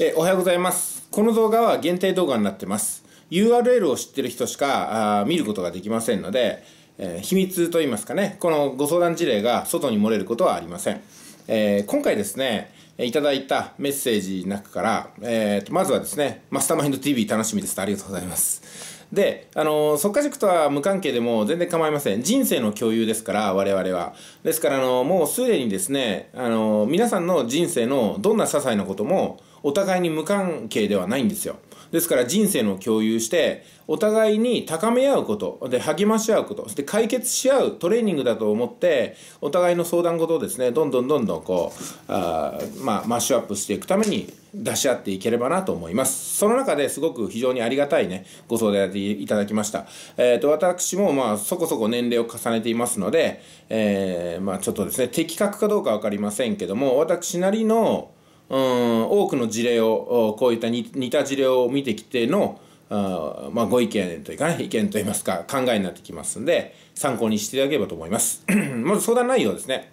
えおはようございます。この動画は限定動画になってます。URL を知ってる人しかあ見ることができませんので、えー、秘密と言いますかね、このご相談事例が外に漏れることはありません。えー、今回ですね、いただいたメッセージの中から、えー、とまずはですね、マスターマインド TV 楽しみです。ありがとうございます。で、あの、即価塾とは無関係でも全然構いません。人生の共有ですから、我々は。ですから、あの、もうすでにですね、あの、皆さんの人生のどんな些細なことも、お互いに無関係ではないんですよ。ですから人生の共有して、お互いに高め合うこと、で、励まし合うこと、そして解決し合うトレーニングだと思って、お互いの相談事をですね、どんどんどんどんこう、あまあ、マッシュアップしていくために出し合っていければなと思います。その中ですごく非常にありがたいね、ご相談いただきました。えっ、ー、と、私もまあ、そこそこ年齢を重ねていますので、えー、まあ、ちょっとですね、的確かどうかわかりませんけども、私なりの、うん多くの事例をこういった似た事例を見てきてのあまあ、ご意見というかね、意見といいますか、考えになってきますんで、参考にしていただければと思います。まず相談内容ですね。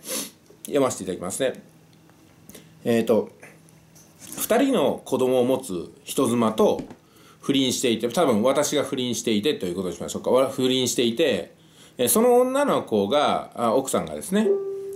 読ませていただきますね。えっ、ー、と、2人の子供を持つ人妻と不倫していて、多分私が不倫していてということにしましょうか。不倫していて、その女の子が、奥さんがですね、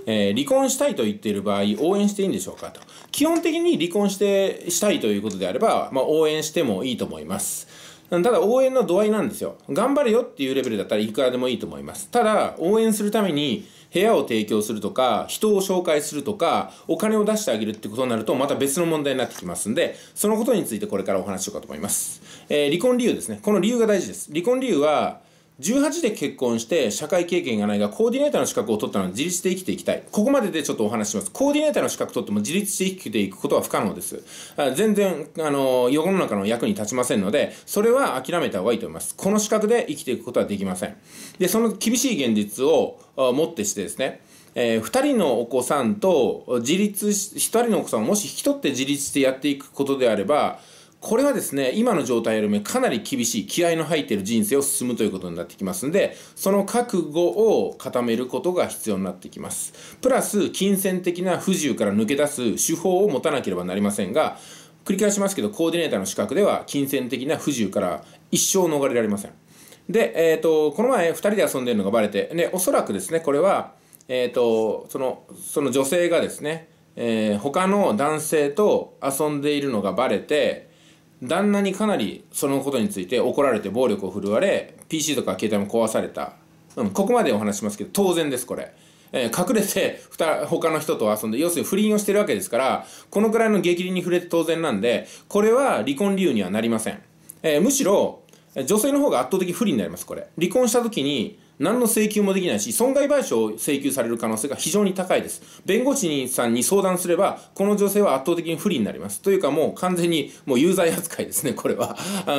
えー、離婚したいと言っている場合、応援していいんでしょうかと。基本的に離婚して、したいということであれば、まあ、応援してもいいと思います。ただ応援の度合いなんですよ。頑張れよっていうレベルだったらいくらでもいいと思います。ただ、応援するために部屋を提供するとか、人を紹介するとか、お金を出してあげるってことになると、また別の問題になってきますんで、そのことについてこれからお話ししようかと思います。えー、離婚理由ですね。この理由が大事です。離婚理由は、18で結婚して社会経験がないがコーディネーターの資格を取ったのは自立で生きていきたい。ここまででちょっとお話します。コーディネーターの資格取っても自立して生きていくことは不可能です。全然、あの、世の中の役に立ちませんので、それは諦めた方がいいと思います。この資格で生きていくことはできません。で、その厳しい現実をもってしてですね、えー、人のお子さんと自立し、一人のお子さんをもし引き取って自立してやっていくことであれば、これはですね、今の状態よりもかなり厳しい、気合の入っている人生を進むということになってきますんで、その覚悟を固めることが必要になってきます。プラス、金銭的な不自由から抜け出す手法を持たなければなりませんが、繰り返しますけど、コーディネーターの資格では、金銭的な不自由から一生逃れられません。で、えっ、ー、と、この前、2人で遊んでるのがバレて、ね、おそらくですね、これは、えっ、ー、と、その、その女性がですね、えー、他の男性と遊んでいるのがバレて、旦那にかなりそのことについて怒られて暴力を振るわれ PC とか携帯も壊された、うん、ここまでお話しますけど当然ですこれ。え隠れて他の人と遊んで、要するに不倫をしてるわけですから、このくらいの激励に触れて当然なんで、これは離婚理由にはなりません。えむしろ、女性の方が圧倒的不利になります、これ。離婚した時に、何の請求もできないし、損害賠償を請求される可能性が非常に高いです。弁護士さんに相談すれば、この女性は圧倒的に不利になります。というかもう完全にもう有罪扱いですね、これは。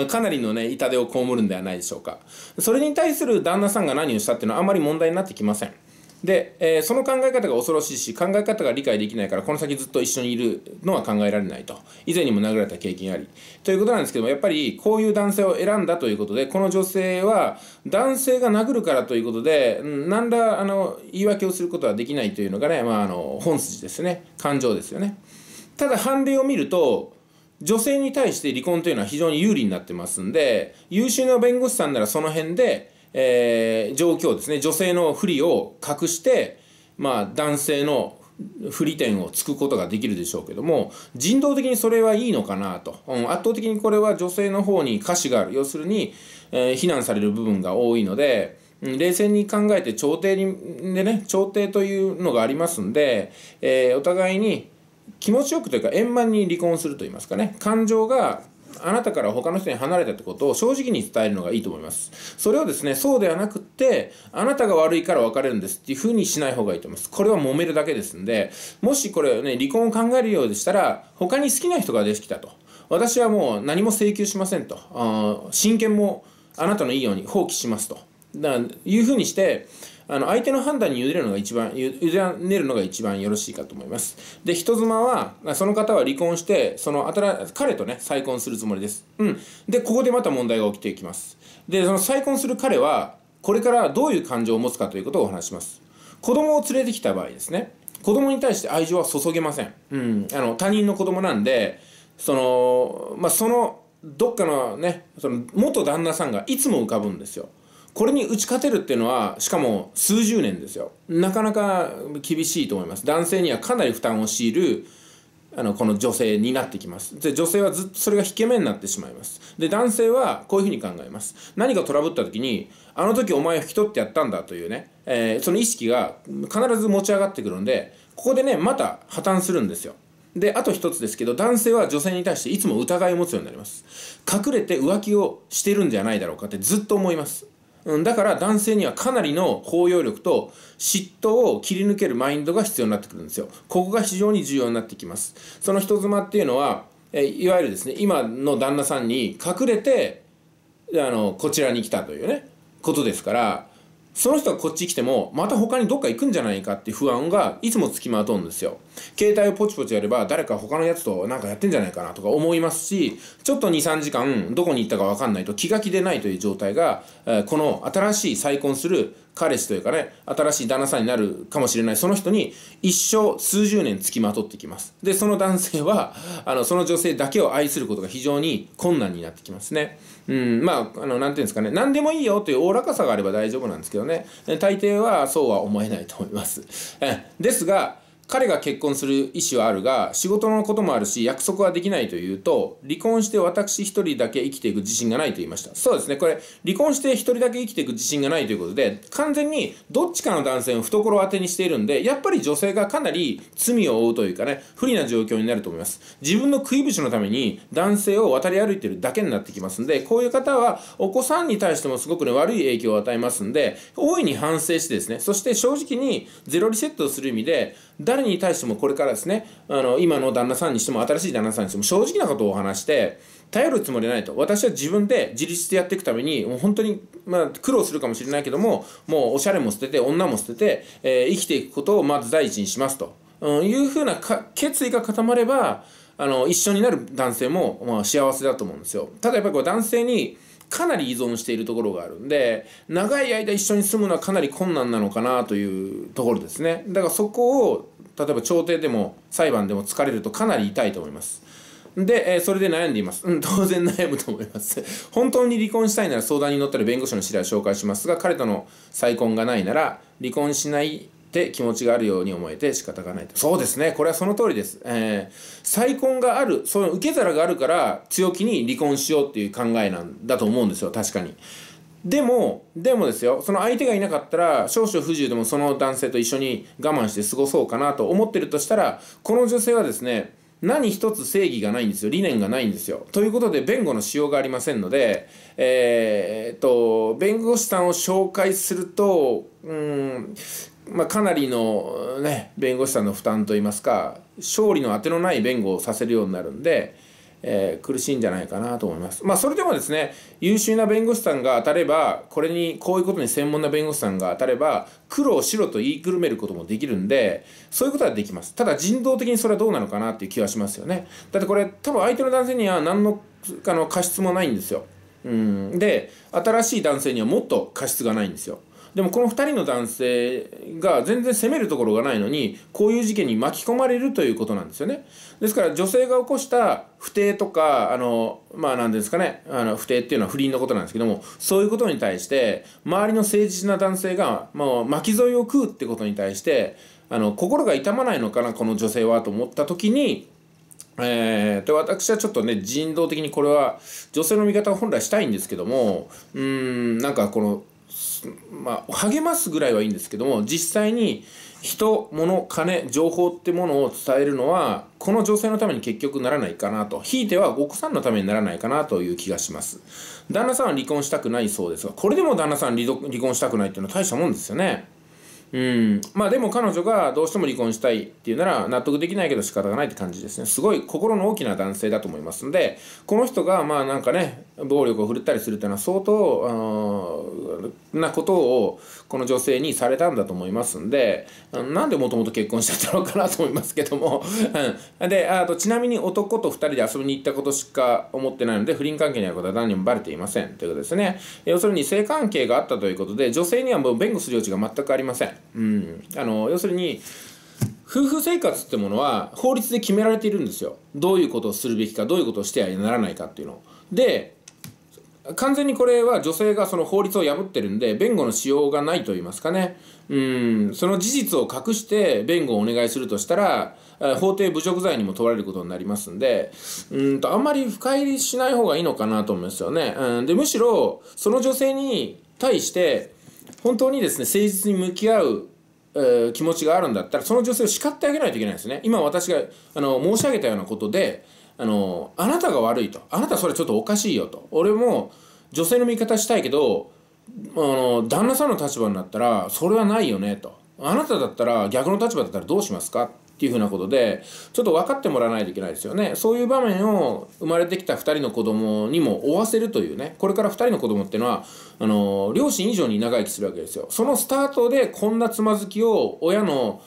かなりのね、痛手を被るんではないでしょうか。それに対する旦那さんが何をしたっていうのはあまり問題になってきません。で、えー、その考え方が恐ろしいし考え方が理解できないからこの先ずっと一緒にいるのは考えられないと以前にも殴られた経験ありということなんですけどもやっぱりこういう男性を選んだということでこの女性は男性が殴るからということで何らあの言い訳をすることはできないというのがね、まあ、あの本筋ですね感情ですよね。ただ判例を見ると女性に対して離婚というのは非常に有利になってますんで優秀な弁護士さんならその辺でえー、状況ですね女性の不利を隠して、まあ、男性の不利点をつくことができるでしょうけども人道的にそれはいいのかなと、うん、圧倒的にこれは女性の方に瑕疵がある要するに、えー、非難される部分が多いので。冷静に考えて調停にでね調停というのがありますんで、えー、お互いに気持ちよくというか円満に離婚すると言いますかね感情があなたから他の人に離れたってことを正直に伝えるのがいいと思います。それをですね、そうではなくって、あなたが悪いから別れるんですっていうふうにしない方がいいと思います。これは揉めるだけですんで、もしこれね、離婚を考えるようでしたら、他に好きな人ができたと。私はもう何も請求しませんと。あ親権もあなたのいいように放棄しますと。だいうふうにして、あの相手の判断に委ねるのが一番委ねるのが一番よろしいかと思いますで人妻はその方は離婚してその新彼とね再婚するつもりですうんでここでまた問題が起きていきますでその再婚する彼はこれからどういう感情を持つかということをお話します子供を連れてきた場合ですね子供に対して愛情は注げません、うん、あの他人の子供なんでそのまあそのどっかのねその元旦那さんがいつも浮かぶんですよこれに打ち勝てるっていうのはしかも数十年ですよなかなか厳しいと思います男性にはかなり負担を強いるあのこの女性になってきますで女性はずっとそれが引け目になってしまいますで男性はこういうふうに考えます何かトラブった時にあの時お前を引き取ってやったんだというね、えー、その意識が必ず持ち上がってくるんでここでねまた破綻するんですよであと一つですけど男性は女性に対していつも疑いを持つようになります隠れて浮気をしてるんじゃないだろうかってずっと思いますうん、だから男性にはかなりの包容力と嫉妬を切り抜けるマインドが必要になってくるんですよ。ここが非常に重要になってきます。その人妻っていうのは、えいわゆるですね、今の旦那さんに隠れて、あの、こちらに来たというね、ことですから、その人がこっち来ても、また他にどっか行くんじゃないかって不安がいつも付きまとうんですよ。携帯をポチポチやれば、誰か他のやつとなんかやってんじゃないかなとか思いますし、ちょっと2、3時間どこに行ったかわかんないと気が気でないという状態が、この新しい再婚する彼氏というかね、新しい旦那さんになるかもしれない、その人に一生数十年付きまとってきます。で、その男性は、あの、その女性だけを愛することが非常に困難になってきますね。うん、まあ、あの、なんていうんですかね、何でもいいよというおおらかさがあれば大丈夫なんですけどね、大抵はそうは思えないと思います。えですが、彼が結婚する意思はあるが仕事のこともあるし約束はできないというと離婚して私一人だけ生きていく自信がないと言いましたそうですねこれ離婚して一人だけ生きていく自信がないということで完全にどっちかの男性を懐当てにしているんでやっぱり女性がかなり罪を負うというかね不利な状況になると思います自分の食いぶのために男性を渡り歩いてるだけになってきますんでこういう方はお子さんに対してもすごくね悪い影響を与えますんで大いに反省してですねそして正直にゼロリセットする意味で誰に対してもこれからですね、あの、今の旦那さんにしても、新しい旦那さんにしても、正直なことを話して、頼るつもりはないと。私は自分で自立してやっていくために、もう本当に、まあ、苦労するかもしれないけども、もうおしゃれも捨てて、女も捨てて、えー、生きていくことをまず第一にしますと。うん、いうふうなか決意が固まれば、あの、一緒になる男性も、まあ、幸せだと思うんですよ。ただやっぱりこう男性に、かなり依存しているところがあるんで、長い間一緒に住むのはかなり困難なのかなというところですね。だからそこを例えば調停でも裁判でも疲れるとかなり痛いと思います。で、えそれで悩んでいます。うん、当然悩むと思います。本当に離婚したいなら相談に乗ったる弁護士の資料を紹介しますが、彼との再婚がないなら、離婚しないって気持ちがあるように思えて仕方がないと。そうですね。これはその通りです。えー、再婚がある、その受け皿があるから、強気に離婚しようっていう考えなんだと思うんですよ。確かに。でもでもですよその相手がいなかったら少々不自由でもその男性と一緒に我慢して過ごそうかなと思ってるとしたらこの女性はですね何一つ正義がないんですよ理念がないんですよ。ということで弁護のしようがありませんので、えー、っと弁護士さんを紹介するとうんまあ、かなりの、ね、弁護士さんの負担といいますか勝利のあてのない弁護をさせるようになるんで。えー、苦しいんじゃないかなと思います。まあ、それでもですね、優秀な弁護士さんが当たれば、これに、こういうことに専門な弁護士さんが当たれば、黒を白と言いくるめることもできるんで、そういうことはできます。ただ人道的にそれはどうなのかなっていう気はしますよね。だってこれ、多分相手の男性には何の、あの、過失もないんですよ。うん。で、新しい男性にはもっと過失がないんですよ。でもこの2人の男性が全然責めるところがないのにこういう事件に巻き込まれるということなんですよね。ですから女性が起こした不定とかあのまあ何ですかねあの不定っていうのは不倫のことなんですけどもそういうことに対して周りの誠実な男性がもう巻き添えを食うってことに対してあの心が痛まないのかなこの女性はと思った時にえー、と。私はちょっとね人道的にこれは女性の味方を本来したいんですけどもうんなんかこのまあ、励ますぐらいはいいんですけども実際に人物金情報ってものを伝えるのはこの女性のために結局ならないかなとひいてはお子さんのためにならないかなという気がします旦那さんは離婚したくないそうですがこれでも旦那さん離婚したくないっていうのは大したもんですよねうんまあでも彼女がどうしても離婚したいっていうなら納得できないけど仕方がないって感じですねすごい心の大きな男性だと思いますのでこの人がまあなんかね暴力を振るったりするっていうのは相当なことをこの女性にされたんだと思いますんでなんでもともと結婚しちゃったのかなと思いますけどもであとちなみに男と2人で遊びに行ったことしか思ってないので不倫関係にあることは何にもバレていませんということですね要するに性関係があったということで女性にはもう弁護する余地が全くありませんうん、あの要するに夫婦生活ってものは法律で決められているんですよどういうことをするべきかどういうことをしてはならないかっていうので完全にこれは女性がその法律を破ってるんで弁護のしようがないと言いますかねうんその事実を隠して弁護をお願いするとしたら法廷侮辱罪にも問われることになりますんでうんとあんまり深入りしない方がいいのかなと思うんですよねうんでむしろその女性に対して本当にですね誠実に向き合う気持ちがあるんだったらその女性を叱ってあげないといけないですね今私があの申し上げたようなことであのあなたが悪いとあなたそれちょっとおかしいよと俺も女性の味方したいけどあの旦那さんの立場になったらそれはないよねとあなただったら逆の立場だったらどうしますかっていうふうなことでちょっと分かってもらわないといけないですよねそういう場面を生まれてきた2人の子供にも負わせるというねこれから2人の子供っていうのはあの両親以上に長生きするわけですよそのスタートでこんなつまずきを親の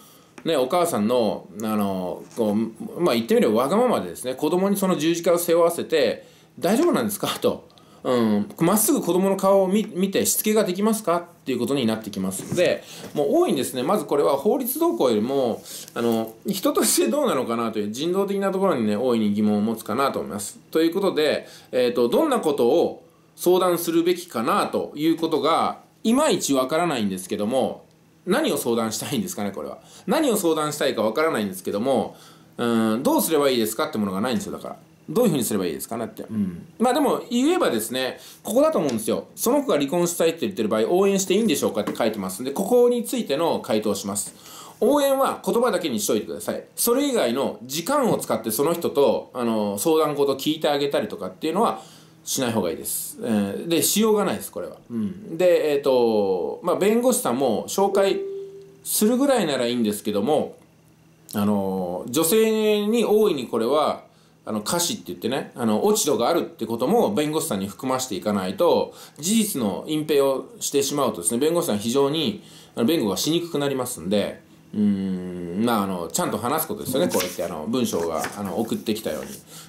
ね、お母さんのあのこう、まあ、言ってみればわがままでですね子供にその十字架を背負わせて大丈夫なんですかとま、うん、っすぐ子供の顔を見てしつけができますかっていうことになってきますのでもう多いんですねまずこれは法律動向よりもあの人としてどうなのかなという人道的なところにね大いに疑問を持つかなと思います。ということで、えーとどんなことを相談するべきかなということがいまいちわからないんですけども何を相談したいんですかねこれは。何を相談したいかわからないんですけどもうんどうすればいいですかってものがないんですよだから。どういうふうにすればいいですかねって、うん、まあでも言えばですねここだと思うんですよその子が離婚したいって言ってる場合応援していいんでしょうかって書いてますんでここについての回答をします応援は言葉だけにしといてください。それ以外の時間を使ってその人と、あの、相談事聞いてあげたりとかっていうのはしない方がいいです。えー、で、しようがないです、これは。うん、で、えっ、ー、と、まあ、弁護士さんも紹介するぐらいならいいんですけども、あの、女性に大いにこれはあの歌詞って言ってね、あの、落ち度があるってことも弁護士さんに含ましていかないと、事実の隠蔽をしてしまうとですね、弁護士さん非常に、あの、弁護がしにくくなりますんで、うん、まあ、あの、ちゃんと話すことですよね、こうやって、あの、文章が、あの、送ってきたよう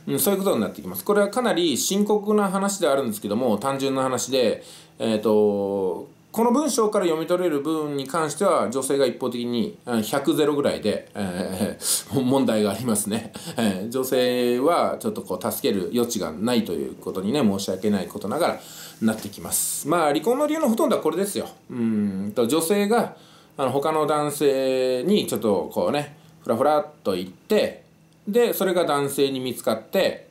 に。うん、そういうことになってきます。これはかなり深刻な話であるんですけども、単純な話で、えっ、ー、と、この文章から読み取れる部分に関しては女性が一方的に100ゼロぐらいで、えー、問題がありますね、えー、女性はちょっとこう助ける余地がないということにね申し訳ないことながらなってきますまあ離婚の理由のほとんどはこれですようんと女性があの他の男性にちょっとこうねふらふらっと言ってでそれが男性に見つかって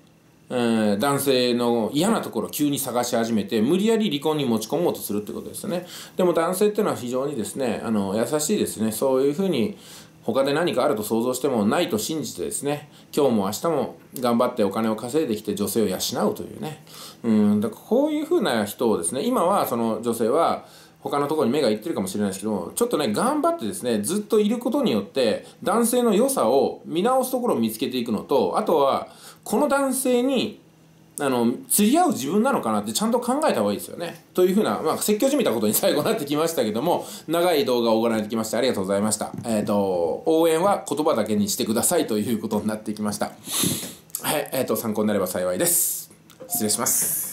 えー、男性の嫌なところを急に探し始めて無理やり離婚に持ち込もうとするってことですねでも男性っていうのは非常にですねあの優しいですねそういうふうに他で何かあると想像してもないと信じてですね今日も明日も頑張ってお金を稼いできて女性を養うというねうんだこういうふうな人をですね今はその女性は他のところに目がいってるかもしれないですけどちょっとね頑張ってですねずっといることによって男性の良さを見直すところを見つけていくのとあとはこの男性にあの釣り合う自分なのかなってちゃんと考えた方がいいですよね。というふうな、まあ、説教じみたことに最後なってきましたけども長い動画をご覧いただきましてありがとうございました。えっ、ー、と応援は言葉だけにしてくださいということになってきました。はい、えっ、ー、と参考になれば幸いです。失礼します。